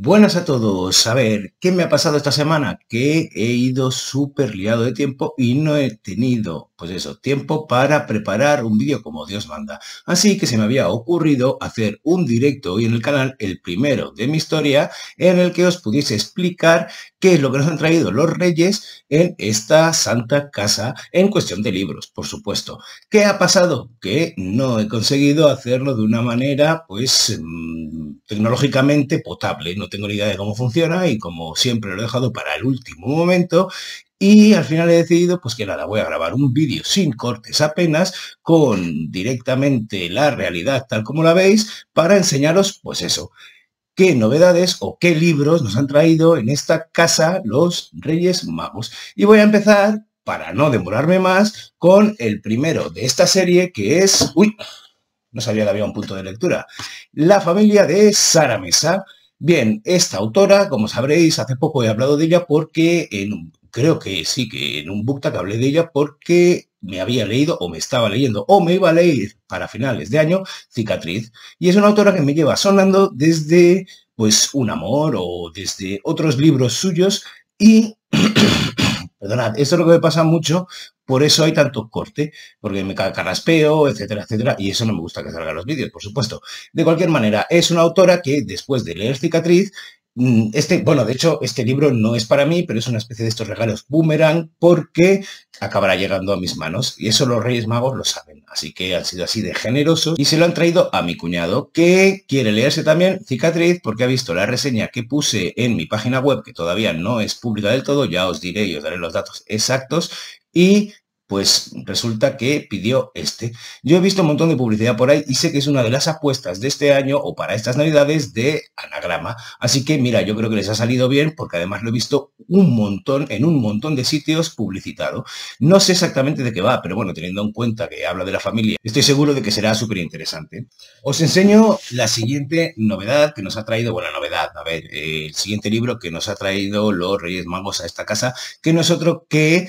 Buenas a todos. A ver, ¿qué me ha pasado esta semana? Que he ido súper liado de tiempo y no he tenido pues eso, tiempo para preparar un vídeo como Dios manda. Así que se me había ocurrido hacer un directo hoy en el canal, el primero de mi historia, en el que os pudiese explicar qué es lo que nos han traído los reyes en esta santa casa en cuestión de libros, por supuesto. ¿Qué ha pasado? Que no he conseguido hacerlo de una manera, pues, mm, tecnológicamente potable. No tengo ni idea de cómo funciona y como siempre lo he dejado para el último momento y al final he decidido pues que nada, voy a grabar un vídeo sin cortes apenas, con directamente la realidad tal como la veis, para enseñaros pues eso, qué novedades o qué libros nos han traído en esta casa los Reyes Magos. Y voy a empezar, para no demorarme más, con el primero de esta serie que es... ¡Uy! No sabía que había un punto de lectura. La familia de Sara Mesa. Bien, esta autora, como sabréis, hace poco he hablado de ella porque en creo que sí, que en un BookTag hablé de ella porque me había leído o me estaba leyendo o me iba a leer para finales de año Cicatriz. Y es una autora que me lleva sonando desde pues Un Amor o desde otros libros suyos y... Perdonad, esto es lo que me pasa mucho, por eso hay tanto corte, porque me carraspeo, etcétera, etcétera, y eso no me gusta que salga los vídeos, por supuesto. De cualquier manera, es una autora que después de leer Cicatriz Mm, este, bueno, de hecho, este libro no es para mí, pero es una especie de estos regalos boomerang porque acabará llegando a mis manos. Y eso los Reyes Magos lo saben. Así que han sido así de generosos y se lo han traído a mi cuñado, que quiere leerse también Cicatriz porque ha visto la reseña que puse en mi página web, que todavía no es pública del todo, ya os diré y os daré los datos exactos. Y pues resulta que pidió este. Yo he visto un montón de publicidad por ahí y sé que es una de las apuestas de este año o para estas navidades de anagrama. Así que mira, yo creo que les ha salido bien porque además lo he visto un montón, en un montón de sitios publicitado. No sé exactamente de qué va, pero bueno, teniendo en cuenta que habla de la familia, estoy seguro de que será súper interesante. Os enseño la siguiente novedad que nos ha traído, bueno, novedad, a ver, eh, el siguiente libro que nos ha traído los Reyes Magos a esta casa, que no es otro que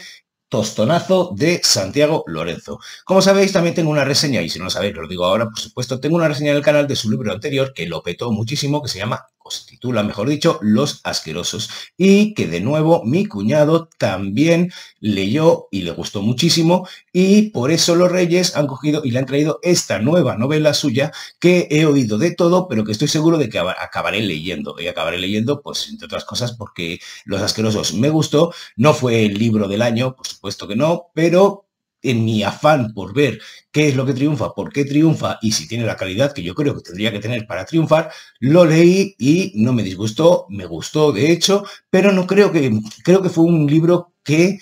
tostonazo de Santiago Lorenzo. Como sabéis, también tengo una reseña, y si no lo sabéis, lo digo ahora, por supuesto, tengo una reseña en el canal de su libro anterior que lo petó muchísimo, que se llama pues, se titula, mejor dicho, Los Asquerosos. Y que de nuevo mi cuñado también leyó y le gustó muchísimo y por eso los Reyes han cogido y le han traído esta nueva novela suya que he oído de todo, pero que estoy seguro de que acabaré leyendo. Y acabaré leyendo, pues, entre otras cosas, porque Los Asquerosos me gustó. No fue el libro del año, por supuesto que no, pero en mi afán por ver qué es lo que triunfa, por qué triunfa y si tiene la calidad que yo creo que tendría que tener para triunfar, lo leí y no me disgustó, me gustó de hecho, pero no creo que, creo que fue un libro que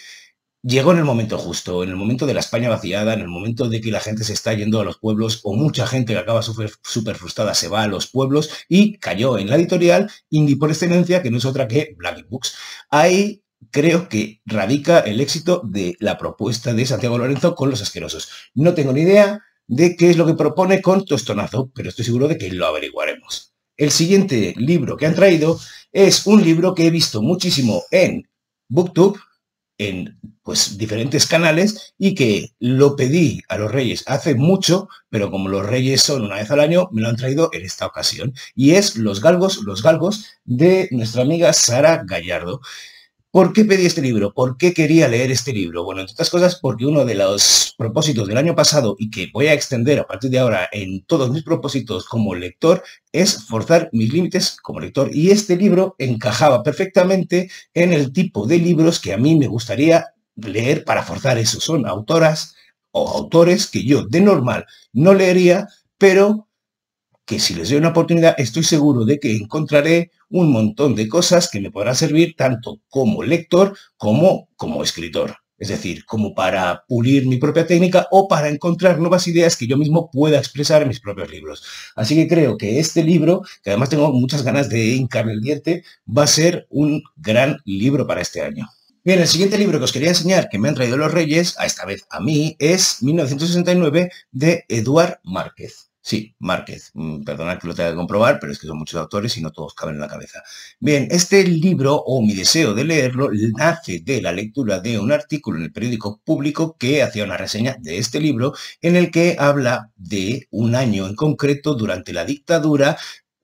llegó en el momento justo, en el momento de la España vaciada, en el momento de que la gente se está yendo a los pueblos o mucha gente que acaba súper frustrada se va a los pueblos y cayó en la editorial Indie por excelencia, que no es otra que Black Books. Hay creo que radica el éxito de la propuesta de Santiago Lorenzo con los asquerosos. No tengo ni idea de qué es lo que propone con Tostonazo, pero estoy seguro de que lo averiguaremos. El siguiente libro que han traído es un libro que he visto muchísimo en BookTube, en pues diferentes canales y que lo pedí a los Reyes hace mucho, pero como los Reyes son una vez al año, me lo han traído en esta ocasión. Y es Los Galgos, los Galgos de nuestra amiga Sara Gallardo. ¿Por qué pedí este libro? ¿Por qué quería leer este libro? Bueno, entre otras cosas, porque uno de los propósitos del año pasado y que voy a extender a partir de ahora en todos mis propósitos como lector es forzar mis límites como lector. Y este libro encajaba perfectamente en el tipo de libros que a mí me gustaría leer para forzar eso. Son autoras o autores que yo de normal no leería, pero que si les doy una oportunidad, estoy seguro de que encontraré un montón de cosas que me podrán servir tanto como lector como como escritor. Es decir, como para pulir mi propia técnica o para encontrar nuevas ideas que yo mismo pueda expresar en mis propios libros. Así que creo que este libro, que además tengo muchas ganas de hincarle el diente, va a ser un gran libro para este año. Bien, el siguiente libro que os quería enseñar, que me han traído los reyes, a esta vez a mí, es 1969 de Eduard Márquez. Sí, Márquez. Mm, Perdonad que lo tenga que comprobar, pero es que son muchos autores y no todos caben en la cabeza. Bien, este libro, o mi deseo de leerlo, nace de la lectura de un artículo en el periódico público que hacía una reseña de este libro, en el que habla de un año en concreto durante la dictadura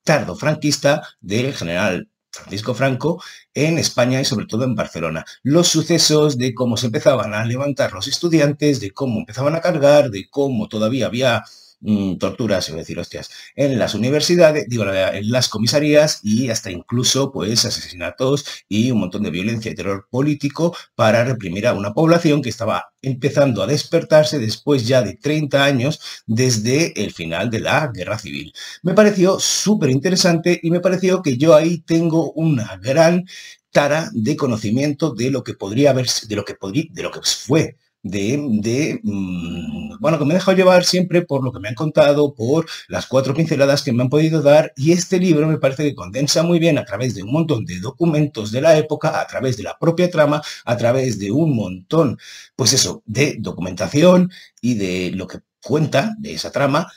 tardofranquista del general Francisco Franco en España y sobre todo en Barcelona. Los sucesos de cómo se empezaban a levantar los estudiantes, de cómo empezaban a cargar, de cómo todavía había Mm, torturas, y decir hostias, en las universidades, digo, en las comisarías y hasta incluso pues asesinatos y un montón de violencia y terror político para reprimir a una población que estaba empezando a despertarse después ya de 30 años desde el final de la guerra civil. Me pareció súper interesante y me pareció que yo ahí tengo una gran tara de conocimiento de lo que podría haber, de lo que, de lo que fue de, mm, bueno, que me he dejado llevar siempre por lo que me han contado, por las cuatro pinceladas que me han podido dar y este libro me parece que condensa muy bien a través de un montón de documentos de la época, a través de la propia trama, a través de un montón, pues eso, de documentación y de lo que cuenta de esa trama,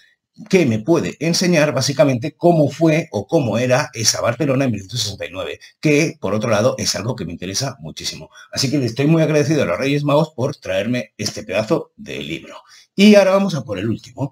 que me puede enseñar básicamente cómo fue o cómo era esa Barcelona en 1969, que por otro lado es algo que me interesa muchísimo. Así que le estoy muy agradecido a los Reyes Magos por traerme este pedazo de libro. Y ahora vamos a por el último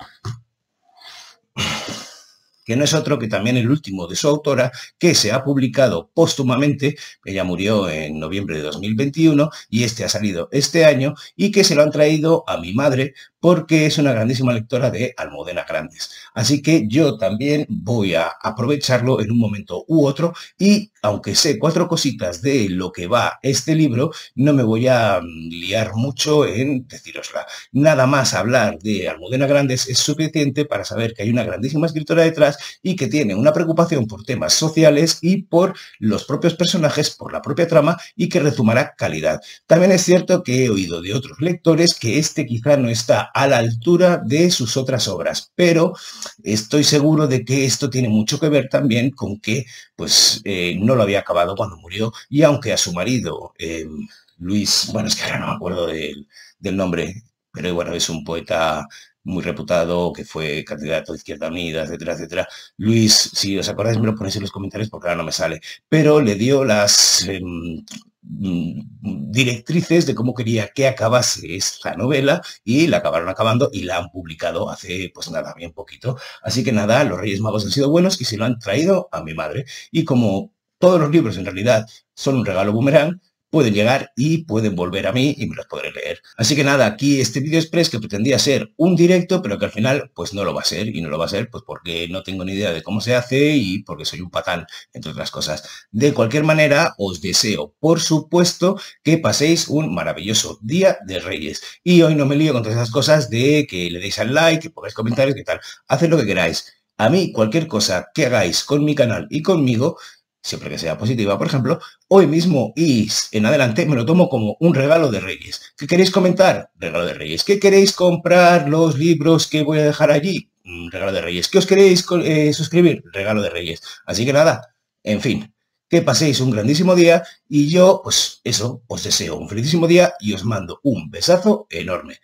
que no es otro que también el último de su autora, que se ha publicado póstumamente, ella murió en noviembre de 2021 y este ha salido este año, y que se lo han traído a mi madre porque es una grandísima lectora de Almudena Grandes. Así que yo también voy a aprovecharlo en un momento u otro y aunque sé cuatro cositas de lo que va este libro, no me voy a mm, liar mucho en decirosla. Nada más hablar de Almudena Grandes es suficiente para saber que hay una grandísima escritora detrás y que tiene una preocupación por temas sociales y por los propios personajes, por la propia trama y que rezumará calidad. También es cierto que he oído de otros lectores que este quizá no está a la altura de sus otras obras, pero estoy seguro de que esto tiene mucho que ver también con que pues eh, no lo había acabado cuando murió y aunque a su marido eh, Luis, bueno es que ahora no me acuerdo del, del nombre, pero bueno es un poeta muy reputado, que fue candidato a Izquierda Unida, etcétera, etcétera. Luis, si os acordáis, me lo ponéis en los comentarios porque ahora no me sale, pero le dio las... Em, mm, directrices de cómo quería que acabase esta novela y la acabaron acabando y la han publicado hace pues nada, bien poquito. Así que nada, los Reyes Magos han sido buenos y se lo han traído a mi madre. Y como todos los libros en realidad son un regalo boomerang, pueden llegar y pueden volver a mí y me los podré leer. Así que nada, aquí este vídeo express que pretendía ser un directo, pero que al final pues no lo va a ser y no lo va a ser pues porque no tengo ni idea de cómo se hace y porque soy un patán, entre otras cosas. De cualquier manera, os deseo, por supuesto, que paséis un maravilloso Día de Reyes. Y hoy no me lío con todas esas cosas de que le deis al like, que pongáis comentarios, que tal. Haced lo que queráis. A mí, cualquier cosa que hagáis con mi canal y conmigo, siempre que sea positiva, por ejemplo, hoy mismo y en adelante me lo tomo como un regalo de Reyes. ¿Qué queréis comentar? Regalo de Reyes. ¿Qué queréis comprar? Los libros que voy a dejar allí. Mm, regalo de Reyes. ¿Qué os queréis eh, suscribir? Regalo de Reyes. Así que nada, en fin, que paséis un grandísimo día y yo, pues eso, os deseo un felicísimo día y os mando un besazo enorme.